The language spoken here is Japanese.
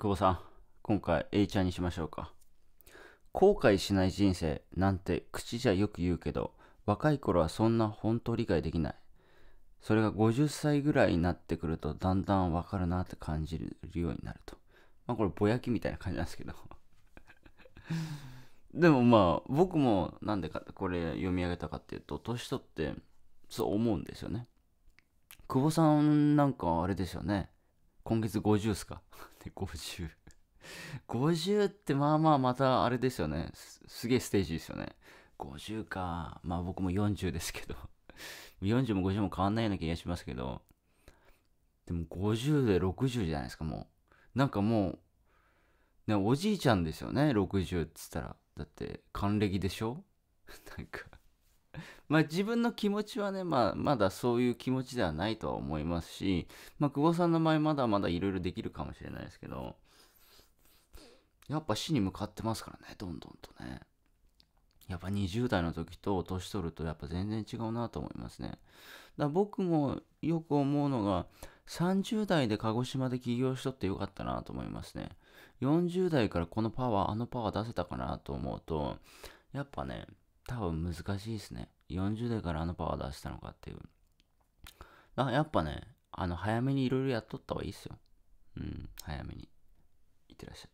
久保さん、今回 A ちゃんにしましょうか。後悔しない人生なんて口じゃよく言うけど、若い頃はそんな本当理解できない。それが50歳ぐらいになってくるとだんだんわかるなって感じるようになると。まあこれぼやきみたいな感じなんですけど。でもまあ僕もなんでかこれ読み上げたかっていうと、年取ってそう思うんですよね。久保さんなんかあれですよね。今月50っすかで、50 50ってまあまあまたあれですよね。すげえステージですよね。50か。まあ僕も40ですけど40も50も変わんないような気がしますけど。でも50で60じゃないですか、もう。なんかもう、ね、おじいちゃんですよね、60っつったら。だって、還暦でしょ なんかまあ、自分の気持ちはね、まあ、まだそういう気持ちではないとは思いますし、まあ、久保さんの場合まだまだいろいろできるかもしれないですけど、やっぱ死に向かってますからね、どんどんとね。やっぱ20代の時と年取るとやっぱ全然違うなと思いますね。だから僕もよく思うのが、30代で鹿児島で起業しとってよかったなと思いますね。40代からこのパワー、あのパワー出せたかなと思うと、やっぱね、多分難しいですね。40代からあのパワー出したのかっていう。あやっぱね、あの、早めにいろいろやっとった方がいいっすよ。うん、早めに。いってらっしゃい。